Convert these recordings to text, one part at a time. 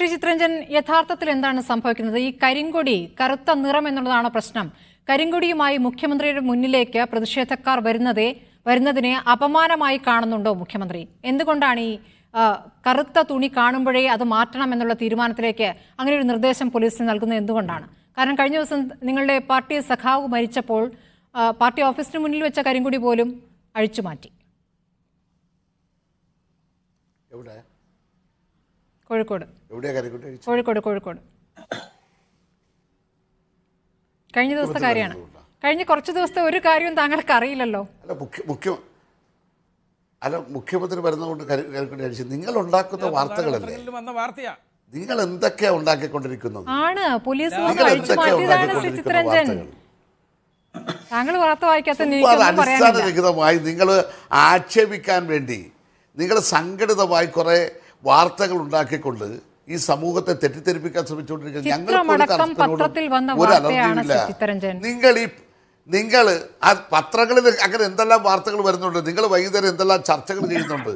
ശ്രീ ചിത്രഞ്ജൻ യഥാർത്ഥത്തിൽ എന്താണ് സംഭവിക്കുന്നത് ഈ കരിങ്കൊടി കറുത്ത നിറം എന്നുള്ളതാണ് പ്രശ്നം കരിങ്കൊടിയുമായി മുഖ്യമന്ത്രിയുടെ മുന്നിലേക്ക് പ്രതിഷേധക്കാർ വരുന്നതേ വരുന്നതിനെ അപമാനമായി കാണുന്നുണ്ടോ മുഖ്യമന്ത്രി എന്തുകൊണ്ടാണ് ഈ കറുത്ത തുണി കാണുമ്പോഴേ അത് മാറ്റണം എന്നുള്ള തീരുമാനത്തിലേക്ക് അങ്ങനെ ഒരു നിർദ്ദേശം പോലീസിന് നൽകുന്നത് എന്തുകൊണ്ടാണ് കാരണം കഴിഞ്ഞ ദിവസം നിങ്ങളുടെ പാർട്ടി സഖാവ് മരിച്ചപ്പോൾ പാർട്ടി ഓഫീസിന് മുന്നിൽ വെച്ച കരിങ്കുടി പോലും അഴിച്ചു മാറ്റി എവിടെ കോഴിക്കോട് കോഴിക്കോട് കോഴിക്കോട് കഴിഞ്ഞ ദിവസത്തെ കാര്യമാണ് കഴിഞ്ഞ കുറച്ച് ദിവസത്തെ ഒരു കാര്യവും താങ്കൾക്ക് അറിയില്ലല്ലോ അല്ല അല്ല മുഖ്യമന്ത്രി വരുന്നതുകൊണ്ട് കരിക്കുട്ടി അടിച്ചു നിങ്ങൾ ഉണ്ടാക്കുന്ന വാർത്തകളല്ലേ നിങ്ങൾ എന്തൊക്കെയാ ഉണ്ടാക്കിക്കൊണ്ടിരിക്കുന്നത് ആണ് പോലീസ് താങ്കൾ വാർത്ത വായിക്കാത്ത അടിസ്ഥാനരഹിതമായി നിങ്ങൾ ആക്ഷേപിക്കാൻ വേണ്ടി നിങ്ങൾ സംഘടിതമായി കുറേ വാർത്തകൾ ഉണ്ടാക്കിക്കൊണ്ട് ഈ സമൂഹത്തെ തെറ്റിദ്ധരിപ്പിക്കാൻ ശ്രമിച്ചുകൊണ്ടിരിക്കുന്നത് ഞങ്ങൾ നിങ്ങൾ ഈ നിങ്ങൾ ആ പത്രങ്ങളിൽ അങ്ങനെ എന്തെല്ലാം വാർത്തകൾ വരുന്നുണ്ട് നിങ്ങൾ വൈകുന്നേരം എന്തെല്ലാം ചർച്ചകൾ ചെയ്യുന്നുണ്ട്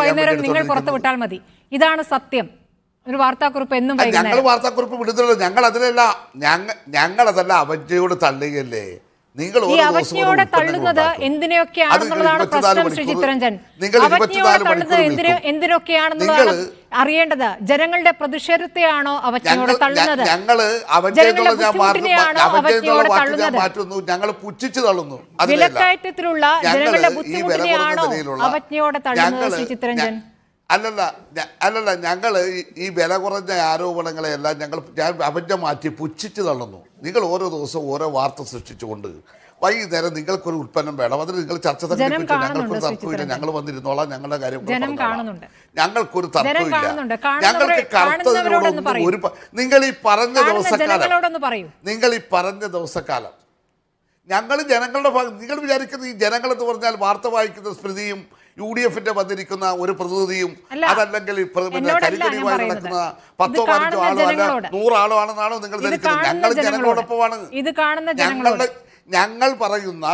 വൈകുന്നേരം നിങ്ങൾ പുറത്തു മതി ഇതാണ് സത്യം ഒരു വാർത്താക്കുറിപ്പ് എന്നും ഞങ്ങൾ വാർത്താക്കുറിപ്പ് വിടുന്നുള്ളൂ ഞങ്ങൾ അതിലല്ല ഞങ്ങൾ ഞങ്ങളതല്ല അവജ്ഞയോട് തള്ളുകയല്ലേ നിങ്ങൾ തള്ളുന്നത് അറിയേണ്ടത് ജനങ്ങളുടെ പ്രതിഷേധത്തെയാണോ അവജ്ഞയോടെ തള്ളുന്നത് ജനങ്ങളുടെ തള്ളുന്നത് പുച്ഛിച്ചു തള്ളുന്നു വിലക്കയറ്റത്തിലുള്ള ജനങ്ങളുടെ ബുദ്ധിമുട്ടിനെയാണോ അവജ്ഞയോടെ തള്ളുന്നത് ശ്രീചിത്തരഞ്ജൻ അല്ലല്ല അല്ലല്ല ഞങ്ങൾ ഈ വില കുറഞ്ഞ ആരോപണങ്ങളെല്ലാം ഞങ്ങൾ ഞാൻ അവൻ്റെ മാറ്റി പുച്ഛിച്ച് തള്ളുന്നു നിങ്ങൾ ഓരോ ദിവസവും ഓരോ വാർത്ത സൃഷ്ടിച്ചുകൊണ്ട് വൈകുന്നേരം നിങ്ങൾക്കൊരു ഉൽപ്പന്നം വേണം അതിന് നിങ്ങൾ ചർച്ച തന്നെ ഞങ്ങൾക്കൊരു തർക്കമില്ല ഞങ്ങൾ വന്നിരുന്നോളാം ഞങ്ങളുടെ കാര്യം ഞങ്ങൾക്കൊരു തർക്കമില്ല ഞങ്ങൾക്ക് കറുത്തതിനോടൊന്നും ഒരു നിങ്ങൾ ഈ പറഞ്ഞ ദിവസക്കാലം നിങ്ങൾ ഈ പറഞ്ഞ ദിവസക്കാലം ഞങ്ങൾ ജനങ്ങളുടെ ഭാഗം നിങ്ങൾ വിചാരിക്കുന്ന ഈ ജനങ്ങളെന്ന് പറഞ്ഞാൽ വാർത്ത വായിക്കുന്ന സ്മൃതിയും യു ഡി എഫിന്റെ വന്നിരിക്കുന്ന ഒരു പ്രതിനിധിയും അതല്ലെങ്കിൽ കരിക്കടിയുമായി നടക്കുന്ന പത്തോ പതിനഞ്ചോ ആളോ അല്ല നൂറാളോ ആണെന്നാണോ നിങ്ങൾ ധരിക്കുന്നത് ഞങ്ങൾ ജനങ്ങളോടൊപ്പമാണ് ഞങ്ങളുടെ ഞങ്ങൾ പറയുന്ന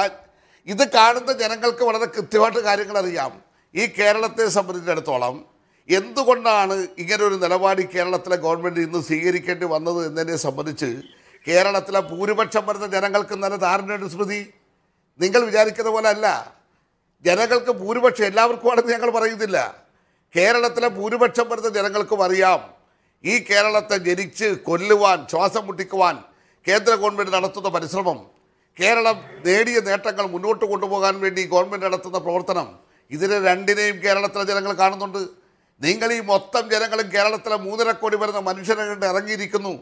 ഇത് കാണുന്ന ജനങ്ങൾക്ക് വളരെ കൃത്യമായിട്ട് കാര്യങ്ങൾ അറിയാം ഈ കേരളത്തെ സംബന്ധിച്ചിടത്തോളം എന്തുകൊണ്ടാണ് ഇങ്ങനൊരു നിലപാട് കേരളത്തിലെ ഗവൺമെൻറ് ഇന്ന് സ്വീകരിക്കേണ്ടി വന്നത് എന്നതിനെ സംബന്ധിച്ച് കേരളത്തിലെ ഭൂരിപക്ഷം വരുന്ന ജനങ്ങൾക്ക് നല്ല ധാരണയുണ്ട് സ്മൃതി നിങ്ങൾ വിചാരിക്കുന്ന പോലെ അല്ല ജനങ്ങൾക്ക് ഭൂരിപക്ഷം ആണെന്ന് ഞങ്ങൾ പറയുന്നില്ല കേരളത്തിലെ ഭൂരിപക്ഷം വരുന്ന ജനങ്ങൾക്കും അറിയാം ഈ കേരളത്തെ ജനിച്ച് കൊല്ലുവാൻ ശ്വാസം മുട്ടിക്കുവാൻ കേന്ദ്ര ഗവൺമെൻറ് നടത്തുന്ന പരിശ്രമം കേരളം നേടിയ നേട്ടങ്ങൾ മുന്നോട്ട് കൊണ്ടുപോകാൻ വേണ്ടി ഗവൺമെൻറ് നടത്തുന്ന പ്രവർത്തനം ഇതിനെ രണ്ടിനെയും കേരളത്തിലെ ജനങ്ങൾ കാണുന്നുണ്ട് നിങ്ങൾ ഈ മൊത്തം ജനങ്ങളും കേരളത്തിലെ മൂന്നര കോടി വരുന്ന മനുഷ്യരെ കണ്ട് ഇറങ്ങിയിരിക്കുന്നു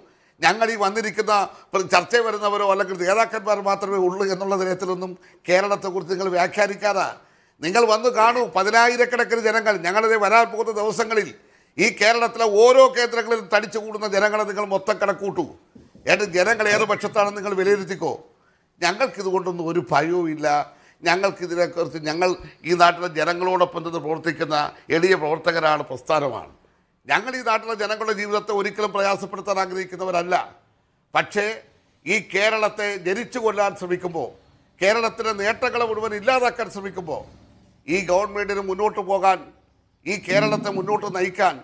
ഞങ്ങൾ ഈ വന്നിരിക്കുന്ന ചർച്ച വരുന്നവരോ അല്ലെങ്കിൽ നേതാക്കന്മാർ മാത്രമേ ഉള്ളൂ എന്നുള്ള തരത്തിലൊന്നും കേരളത്തെക്കുറിച്ച് നിങ്ങൾ വ്യാഖ്യാനിക്കാറാണ് നിങ്ങൾ വന്ന് കാണൂ പതിനായിരക്കണക്കിന് ജനങ്ങൾ ഞങ്ങളിതേ വരാൻ പോകുന്ന ദിവസങ്ങളിൽ ഈ കേരളത്തിലെ ഓരോ കേന്ദ്രങ്ങളിലും തടിച്ചു കൂടുന്ന ജനങ്ങളെ നിങ്ങൾ മൊത്തം കണക്കൂട്ടൂ എൻ്റെ ജനങ്ങൾ ഏത് പക്ഷത്താണെന്ന് നിങ്ങൾ വിലയിരുത്തിക്കോ ഞങ്ങൾക്കിതുകൊണ്ടൊന്നും ഒരു ഭയവും ഇല്ല ഞങ്ങൾക്കിതിനെക്കുറിച്ച് ഞങ്ങൾ ഈ നാട്ടിലെ ജനങ്ങളോടൊപ്പം തന്നെ പ്രവർത്തിക്കുന്ന എളിയ പ്രവർത്തകരാണ് പ്രസ്ഥാനമാണ് ഞങ്ങൾ ഈ നാട്ടിലെ ജനങ്ങളുടെ ജീവിതത്തെ ഒരിക്കലും പ്രയാസപ്പെടുത്താൻ ആഗ്രഹിക്കുന്നവരല്ല പക്ഷേ ഈ കേരളത്തെ ജനിച്ചു കൊല്ലാൻ ശ്രമിക്കുമ്പോൾ കേരളത്തിലെ നേട്ടങ്ങളെ മുഴുവൻ ഇല്ലാതാക്കാൻ ശ്രമിക്കുമ്പോൾ ഈ ഗവൺമെൻറ്റിന് മുന്നോട്ട് പോകാൻ ഈ കേരളത്തെ മുന്നോട്ട് നയിക്കാൻ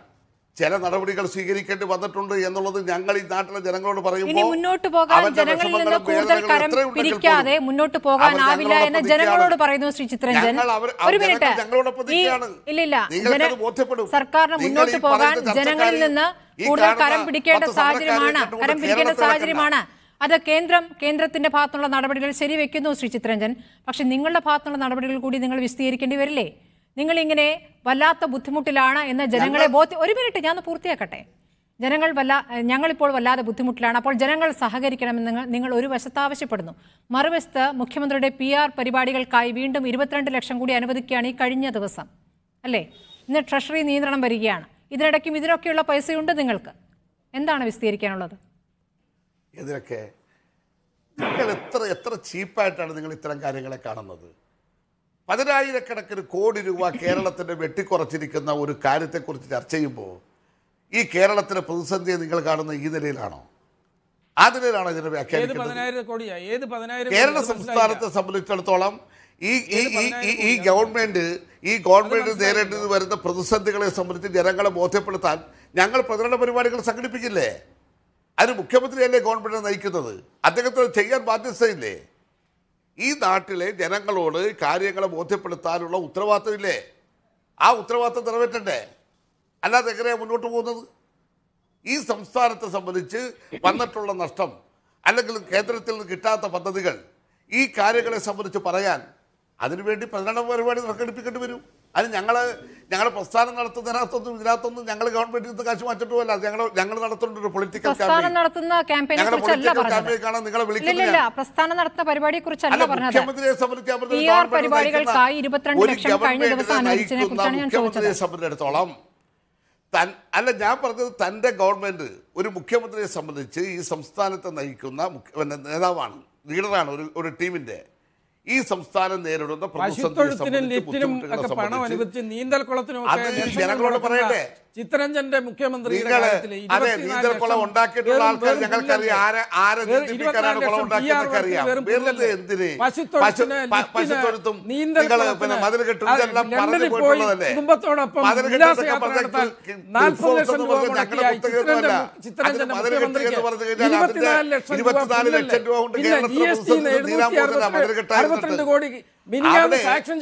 ചില നടപടികൾ സ്വീകരിക്കേണ്ടി വന്നിട്ടുണ്ട് എന്നുള്ളത് ഞങ്ങൾ ഈ നാട്ടിലെ ജനങ്ങളോട് പറയുമ്പോൾ മുന്നോട്ട് പോകാൻ ജനങ്ങളിൽ നിന്ന് കരം പിരിക്കാതെ മുന്നോട്ട് ജനങ്ങളോട് ശ്രീ ഇല്ലില്ല സർക്കാരിന് മുന്നോട്ട് പോകാൻ ജനങ്ങളിൽ നിന്ന് കൂടുതൽ കരം പിടിക്കേണ്ട സാഹചര്യമാണ് കരം പിടിക്കേണ്ട സാഹചര്യമാണ് അത് കേന്ദ്രം കേന്ദ്രത്തിന്റെ ഭാഗത്തുള്ള നടപടികൾ ശരിവെക്കുന്നു ശ്രീ ചിത്രരഞ്ജൻ പക്ഷെ നിങ്ങളുടെ ഭാഗത്തുള്ള നടപടികൾ കൂടി നിങ്ങൾ വിശദീകരിക്കേണ്ടി വരില്ലേ നിങ്ങൾ ഇങ്ങനെ വല്ലാത്ത ബുദ്ധിമുട്ടിലാണ് എന്ന് ജനങ്ങളെ ബോധ്യ ഒരു മിനിറ്റ് ഞാൻ പൂർത്തിയാക്കട്ടെ ജനങ്ങൾ വല്ല ഞങ്ങളിപ്പോൾ വല്ലാതെ ബുദ്ധിമുട്ടിലാണ് അപ്പോൾ ജനങ്ങൾ സഹകരിക്കണമെന്ന് നിങ്ങൾ ഒരു വശത്ത് ആവശ്യപ്പെടുന്നു മറുവശത്ത് മുഖ്യമന്ത്രിയുടെ പി ആർ പരിപാടികൾക്കായി വീണ്ടും ഇരുപത്തിരണ്ട് ലക്ഷം കൂടി അനുവദിക്കുകയാണ് ഈ കഴിഞ്ഞ ദിവസം അല്ലേ ഇന്ന് ട്രഷറി നിയന്ത്രണം വരികയാണ് ഇതിനിടയ്ക്കും ഇതിനൊക്കെയുള്ള പൈസയുണ്ട് നിങ്ങൾക്ക് എന്താണ് വിസ്തീകരിക്കാനുള്ളത് ഇതിനൊക്കെ നിങ്ങൾ എത്ര എത്ര ചീപ്പായിട്ടാണ് നിങ്ങൾ ഇത്തരം കാര്യങ്ങളെ കാണുന്നത് പതിനായിരക്കണക്കിന് കോടി രൂപ കേരളത്തിൻ്റെ വെട്ടിക്കുറച്ചിരിക്കുന്ന ഒരു കാര്യത്തെക്കുറിച്ച് ചർച്ച ചെയ്യുമ്പോൾ ഈ കേരളത്തിലെ പ്രതിസന്ധിയെ നിങ്ങൾ കാണുന്ന ഈ നിലയിലാണോ ആ നിലയിലാണോ ഇതിനെ വ്യാഖ്യാനിക്കുന്നത് കേരള സംസ്ഥാനത്തെ സംബന്ധിച്ചിടത്തോളം ഈ ഈ ഗവൺമെന്റ് ഈ ഗവൺമെന്റ് നേരിട്ട് വരുന്ന പ്രതിസന്ധികളെ സംബന്ധിച്ച് ജനങ്ങളെ ബോധ്യപ്പെടുത്താൻ ഞങ്ങൾ പ്രചരണ പരിപാടികൾ സംഘടിപ്പിക്കില്ലേ അതിന് മുഖ്യമന്ത്രിയല്ലേ ഗവൺമെൻറ് നയിക്കുന്നത് അദ്ദേഹത്തിന് ചെയ്യാൻ ബാധ്യസ്ഥയില്ലേ ഈ നാട്ടിലെ ജനങ്ങളോട് കാര്യങ്ങളെ ബോധ്യപ്പെടുത്താനുള്ള ഉത്തരവാദിത്തമില്ലേ ആ ഉത്തരവാദിത്തം നിറവേറ്റണ്ടേ അല്ലാതെ എങ്ങനെയാണ് മുന്നോട്ട് പോകുന്നത് ഈ സംസ്ഥാനത്തെ സംബന്ധിച്ച് വന്നിട്ടുള്ള നഷ്ടം അല്ലെങ്കിൽ കേന്ദ്രത്തിൽ നിന്ന് കിട്ടാത്ത പദ്ധതികൾ ഈ കാര്യങ്ങളെ സംബന്ധിച്ച് പറയാൻ അതിനുവേണ്ടി പതിനെണ്ണ പരിപാടി സംഘടിപ്പിക്കേണ്ടി വരും അത് ഞങ്ങൾ ഞങ്ങൾ പ്രസ്ഥാനം നടത്തുന്നതിനകത്തൊന്നും ഇതിനകത്തൊന്നും ഞങ്ങൾ ഗവൺമെന്റിൽ നിന്ന് കാശ് മാറ്റിട്ടുമല്ല ഞങ്ങൾ ഞങ്ങൾ നടത്തുന്ന പൊളിറ്റിക്കൽ പ്രസ്ഥാനം നടത്തുന്ന പരിപാടിയെ കുറിച്ചല്ല മുഖ്യമന്ത്രിയെ സംബന്ധിച്ചിടത്തോളം അല്ല ഞാൻ പറഞ്ഞത് തൻ്റെ ഗവൺമെന്റ് ഒരു മുഖ്യമന്ത്രിയെ സംബന്ധിച്ച് ഈ സംസ്ഥാനത്തെ നയിക്കുന്ന നേതാവാണ് ലീഡറാണ് ഒരു ഒരു ടീമിന്റെ ഈ സംസ്ഥാനം നേരിടുന്ന പ്രതിസന്ധി അതിൽ ജനങ്ങളോട് പറയട്ടെ ചിത്തരഞ്ജന്റെ മുഖ്യമന്ത്രിയുടെ കുടുംബത്തോടൊപ്പം ലക്ഷം രൂപ ലക്ഷം രൂപ കോടി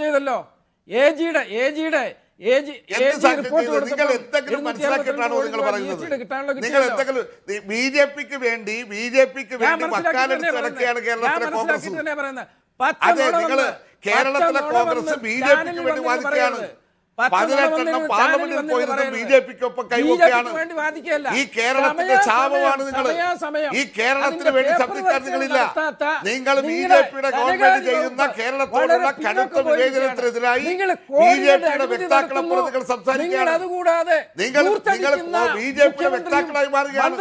ചെയ്തല്ലോ എ ജിയുടെ എ ജിയുടെ നിങ്ങൾ നിങ്ങൾ പറയുന്നത് നിങ്ങൾ ബി ജെ പിക്ക് വേണ്ടി ബി ജെ പിക്ക് വേണ്ടി വക്കാലെടുത്ത് നടക്കുകയാണ് കേരളത്തിലെ കോൺഗ്രസ് അതെ നിങ്ങൾ കേരളത്തിലെ കോൺഗ്രസ് ബി ജെ പിക്ക് വേണ്ടി വാദിക്കുകയാണ് പോയിരുന്ന ഈ കേരളത്തിന്റെ നിങ്ങൾ ഈ വേണ്ടി ശബ്ദിക്കാൻ നിങ്ങൾ ബി ജെ പിയുടെ ഗവൺമെന്റ് ചെയ്യുന്ന കേരളത്തോടുള്ള കനത്ത വിവേചനത്തിനെതിരായി ബി ജെ പിയുടെ വ്യക്താക്കളെ പോലെ നിങ്ങൾ സംസാരിക്കുകയാണ് നിങ്ങൾ ബി ജെ പിയുടെ വ്യക്താക്കളായി മാറുകയാണ്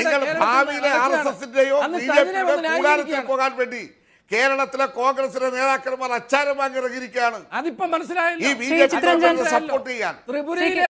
നിങ്ങൾ ഭാവിയിലെ ആർ എസ് എസിന്റെയോ ബി ജെ പിയുടെ കൂടാരത്തിൽ പോകാൻ വേണ്ടി കേരളത്തിലെ കോൺഗ്രസിലെ നേതാക്കന്മാർ അച്ചാരം വാങ്ങിറങ്ങിയിരിക്കുകയാണ് അതിപ്പോ മനസ്സിലായി സപ്പോർട്ട് ചെയ്യാൻ ത്രിപുരയിലെ